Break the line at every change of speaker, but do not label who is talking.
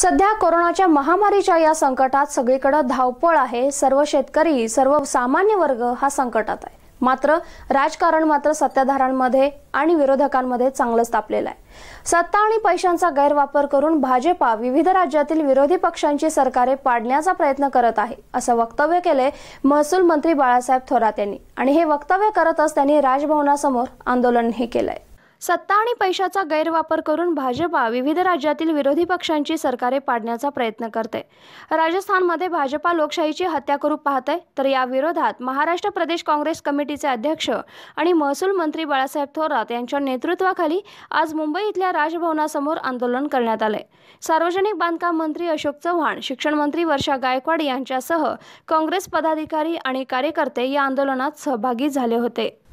सध्या कोरोनाच्या महामारीच्या या संकटात सगळीकडे धावपळ आहे सर्व शेतकरी सर्व सामान्य वर्ग हा संकटात आहे मात्र राजकारण मात्र सत्ताधारांमध्ये आणि विरोधकांमध्ये चांगलंच तापलेलं आहे सत्ता आणि पैशांचा गैरवापर करून भाजपा विविध राज्यातील विरोधी पक्षांची सरकारे पाडण्याचा प्रयत्न करत आहे असं वक्तव्य केले महसूल मंत्री बाळासाहेब थोरात यांनी आणि हे वक्तव्य करतच त्यांनी राजभवनासमोर आंदोलनही केलंय सत्ता आणि पैशाचा गैरवापर करून भाजपा विविध राज्यातील विरोधी पक्षांची सरकारे पाडण्याचा प्रयत्न करते राजस्थानमध्ये भाजपा लोकशाहीची हत्या करू पाहते तर या विरोधात महाराष्ट्र प्रदेश काँग्रेस कमिटीचे अध्यक्ष आणि महसूल मंत्री बाळासाहेब थोरात यांच्या नेतृत्वाखाली आज मुंबई इथल्या राजभवनासमोर आंदोलन करण्यात आले सार्वजनिक बांधकाम मंत्री अशोक चव्हाण शिक्षण मंत्री वर्षा गायकवाड यांच्यासह काँग्रेस पदाधिकारी आणि कार्यकर्ते या आंदोलनात सहभागी झाले होते